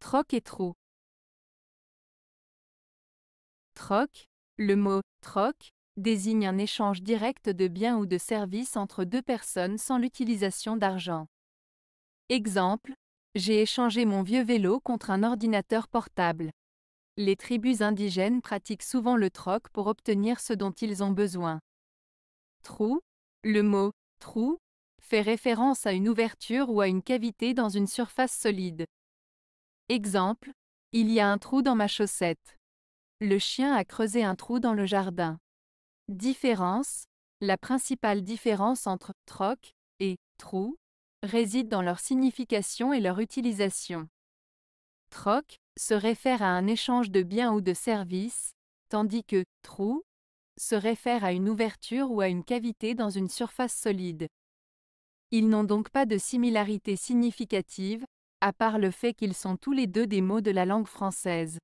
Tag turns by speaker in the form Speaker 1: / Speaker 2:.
Speaker 1: Troc et trou.
Speaker 2: Troc. Le mot troc désigne un échange direct de biens ou de services entre deux personnes sans l'utilisation d'argent. Exemple, j'ai échangé mon vieux vélo contre un ordinateur portable. Les tribus indigènes pratiquent souvent le troc pour obtenir ce dont ils ont besoin. Trou. Le mot trou fait référence à une ouverture ou à une cavité dans une surface solide. Exemple, il y a un trou dans ma chaussette. Le chien a creusé un trou dans le jardin. Différence, la principale différence entre troc et trou réside dans leur signification et leur utilisation. Troc se réfère à un échange de biens ou de services, tandis que trou se réfère à une ouverture ou à une cavité dans une surface solide. Ils n'ont donc pas de similarité significative, à part le fait qu'ils sont tous les deux des mots de la langue française.